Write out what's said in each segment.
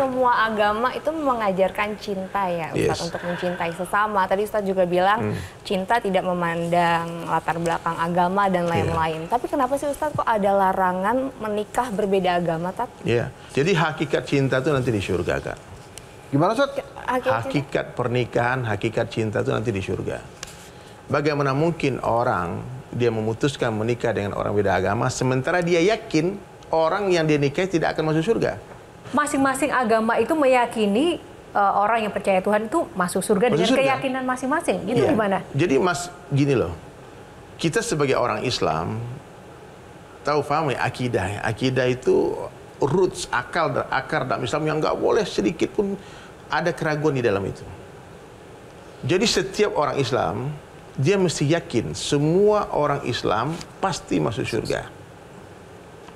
semua agama itu mengajarkan cinta ya Ustaz yes. untuk mencintai sesama. Tadi Ustaz juga bilang hmm. cinta tidak memandang latar belakang agama dan iya. lain-lain. Yeah. Tapi kenapa sih Ustaz kok ada larangan menikah berbeda agama, Tat? Iya. Yeah. Jadi hakikat cinta itu nanti di surga, Kak. Gimana, Ustaz? Hakikat, hakikat pernikahan, hakikat cinta itu nanti di surga. Bagaimana mungkin orang dia memutuskan menikah dengan orang beda agama sementara dia yakin orang yang dia nikahi tidak akan masuk surga? masing-masing agama itu meyakini uh, orang yang percaya Tuhan itu masuk surga masuk dengan surga. keyakinan masing-masing. Itu yeah. gimana? Jadi Mas gini loh. Kita sebagai orang Islam tahu paham ya akidah. Ya. Akidah itu roots akal dan akar dalam Islam yang nggak boleh sedikit pun ada keraguan di dalam itu. Jadi setiap orang Islam dia mesti yakin semua orang Islam pasti masuk surga.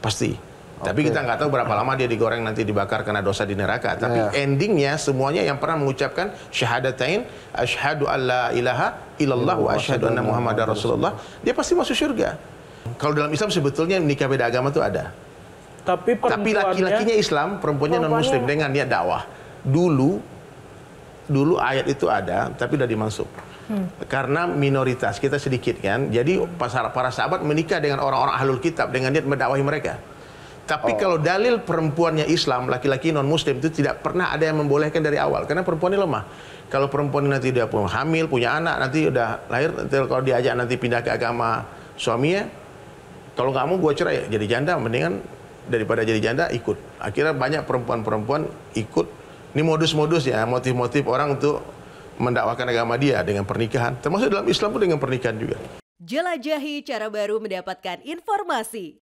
Pasti. Tapi kita nggak tahu berapa lama dia digoreng nanti dibakar karena dosa di neraka. Tapi yeah. endingnya semuanya yang pernah mengucapkan syahadatain asyhadu alla ilaha illallah wa asyhadu anna muhammadar rasulullah, dia pasti masuk surga. Kalau dalam Islam sebetulnya nikah beda agama itu ada. Tapi, Tapi laki-lakinya Islam, perempuannya, non Muslim dengan niat dakwah. Dulu dulu ayat itu ada tapi udah dimasuk hmm. karena minoritas kita sedikit kan jadi hmm. para para sahabat menikah dengan orang-orang ahlul kitab dengan niat mendakwahi mereka tapi oh. kalau dalil perempuannya Islam, laki-laki non Muslim itu tidak pernah ada yang membolehkan dari awal karena perempuan ini lemah. Kalau perempuan nanti dia pun hamil, punya anak, nanti udah lahir, nanti kalau diajak nanti pindah ke agama suaminya, kalau nggak mau gue cerai, jadi janda, mendingan daripada jadi janda ikut. Akhirnya banyak perempuan-perempuan ikut. Ini modus-modus ya, motif-motif orang untuk mendakwakan agama dia dengan pernikahan. Termasuk dalam Islam pun dengan pernikahan juga. Jelajahi cara baru mendapatkan informasi.